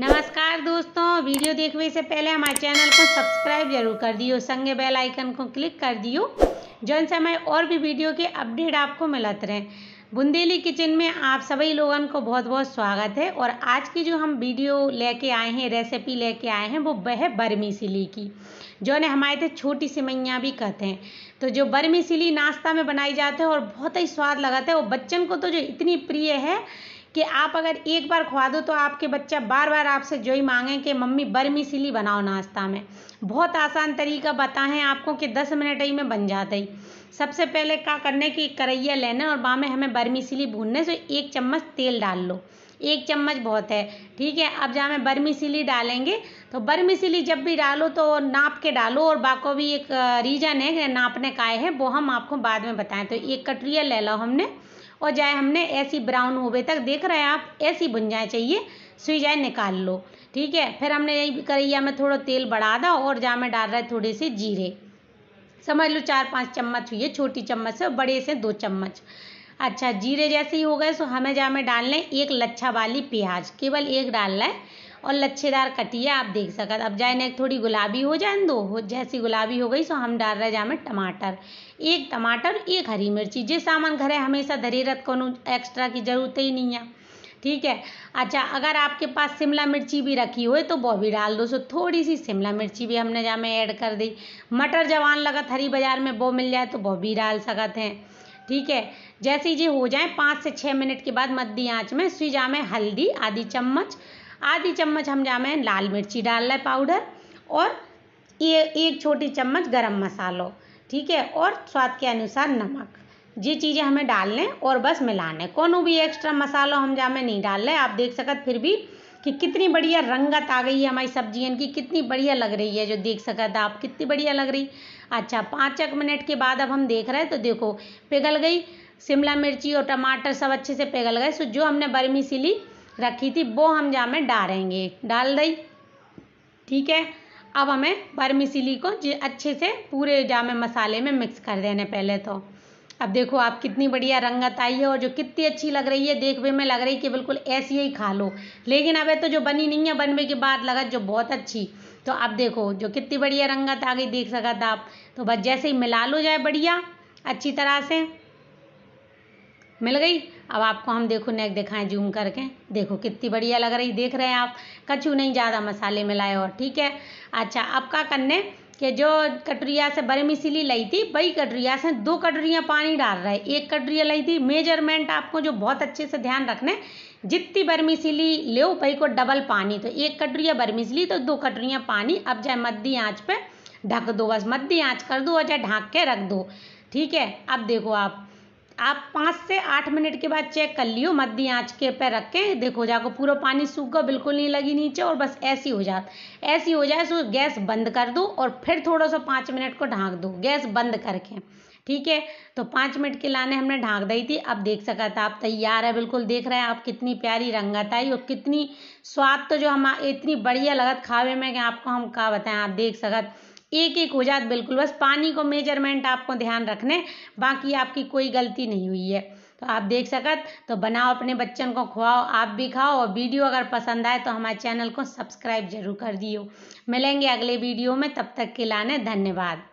नमस्कार दोस्तों वीडियो देखने से पहले हमारे चैनल को सब्सक्राइब जरूर कर दियो संगे बेल आइकन को क्लिक कर दियो जौन से हमारे और भी वीडियो के अपडेट आपको मिलत रहे बुंदेली किचन में आप सभी लोगों को बहुत बहुत स्वागत है और आज की जो हम वीडियो लेके आए हैं रेसिपी लेके आए हैं वो वह बर्मी सिली की जो ने हमारे थे छोटी सिमैयाँ भी कहते हैं तो जो बर्मी सिली नाश्ता में बनाई जाते हैं और बहुत ही स्वाद लगाते हैं और बच्चन को तो जो इतनी प्रिय है कि आप अगर एक बार खुआ दो तो आपके बच्चा बार बार आपसे जो ही मांगे कि मम्मी बर्मी सिली बनाओ नाश्ता में बहुत आसान तरीका बताएं आपको कि दस मिनट ही में बन जाता ही सबसे पहले क्या करने की करैया लेना और बाँ में हमें बर्मी सिली भूनने से तो एक चम्मच तेल डाल लो एक चम्मच बहुत है ठीक है अब जहाँ में बर्मी सिली डालेंगे तो बर्मी सिली जब भी डालो तो नाप के डालो और बाको भी एक रीजन है नापने का है वो हम आपको बाद में बताएं तो एक कटरिया ले लो हमने और जाए हमने ऐसी ब्राउन हो गए तक देख रहे हैं आप ऐसी बुनजाएँ जाए चाहिए सुई जाए निकाल लो ठीक है फिर हमने करैया में थोड़ा तेल बढ़ा दा और जहाँ में डाल रहा है थोड़े से जीरे समझ लो चार पाँच चम्मच हुई है छोटी चम्मच से और बड़े से दो चम्मच अच्छा जीरे जैसे ही हो गए सो हमें जा में डालना है एक लच्छा वाली प्याज केवल एक डालना है और लच्छेदार कटिया आप देख सकते अब जाए नेक थोड़ी गुलाबी हो जाए दो हो जैसी गुलाबी हो गई सो हम डाल रहे जामे टमाटर एक टमाटर एक हरी मिर्ची जो सामान घर है हमेशा धरेरत को एक्स्ट्रा की ज़रूरत ही नहीं है ठीक है अच्छा अगर आपके पास शिमला मिर्ची भी रखी हो तो वो भी डाल दो सो थोड़ी सी शिमला मिर्ची भी हमने जामे ऐड कर दी मटर जवान लगत हरी बाज़ार में वो मिल जाए तो वो भी डाल सकते हैं ठीक है जैसे ये हो जाए पाँच से छः मिनट के बाद मध्य आँच में सुई में हल्दी आधी चम्मच आधी चम्मच हम में लाल मिर्ची डाल है पाउडर और ये एक छोटी चम्मच गरम मसालो ठीक है और स्वाद के अनुसार नमक ये चीज़ें हमें डाल लें और बस मिला लें को भी एक्स्ट्रा मसालो हम में नहीं डाल रहे आप देख सकत फिर भी कि कितनी बढ़िया रंगत आ गई है हमारी सब्जियन की कितनी बढ़िया लग रही है जो देख सकत आप कितनी बढ़िया लग रही अच्छा पाँच एक मिनट के बाद अब हम देख रहे हैं तो देखो पिघल गई शिमला मिर्ची और टमाटर सब अच्छे से पिघल गए सो जो हमने बर्मी सिली रखी थी वो हम जहाँ में डालेंगे डाल दई ठीक है अब हमें बर्मिसिली को अच्छे से पूरे जामे मसाले में मिक्स कर देने पहले तो अब देखो आप कितनी बढ़िया रंगत आई है और जो कितनी अच्छी लग रही है देखने में लग रही है कि बिल्कुल ऐसी ही खा लो लेकिन अब तो जो बनी नहीं है बनने के बाद लगा जो बहुत अच्छी तो अब देखो जो कितनी बढ़िया रंगत आ गई देख सका था आप तो बस जैसे ही मिला लो जाए बढ़िया अच्छी तरह से मिल गई अब आपको हम देखो नेक दिखाएं जूम करके देखो कितनी बढ़िया लग रही देख रहे हैं आप कचू नहीं ज़्यादा मसाले मिलाए और ठीक है अच्छा अब क्या करने कि जो कटरिया से बर्म इसीलिए लई थी वही कटरिया से दो कटरियाँ पानी डाल रहे एक कटरिया लई थी मेजरमेंट आपको जो बहुत अच्छे से ध्यान रखना है जितनी सिली ले वही को डबल पानी तो एक बर्मी सिली तो दो कटरियाँ पानी अब चाहे मध्य आँच पर ढक दो बस मध्य आँच कर दो और चाहे ढाँक के रख दो ठीक है अब देखो आप आप पाँच से आठ मिनट के बाद चेक कर लियो मध्य आँच के पे रख के देखो जाको पूरा पानी सूख गया बिल्कुल नहीं लगी नीचे और बस ऐसी हो जा ऐसी हो जाए सो गैस बंद कर दो और फिर थोड़ा सा पाँच मिनट को ढाँक दो गैस बंद करके ठीक है तो पाँच मिनट के लाने हमने ढाँक दी थी अब देख सका था आप तैयार है बिल्कुल देख रहे हैं आप कितनी प्यारी रंगत आई और कितनी स्वाद तो जो हम इतनी बढ़िया लगत खावे में कि आपको हम कहा बताएं आप देख सकत एक एक हो जात बिल्कुल बस पानी को मेजरमेंट आपको ध्यान रखने बाकी आपकी कोई गलती नहीं हुई है तो आप देख सकत तो बनाओ अपने बच्चन को खुआओ आप भी खाओ और वीडियो अगर पसंद आए तो हमारे चैनल को सब्सक्राइब जरूर कर दियो मिलेंगे अगले वीडियो में तब तक के लाने धन्यवाद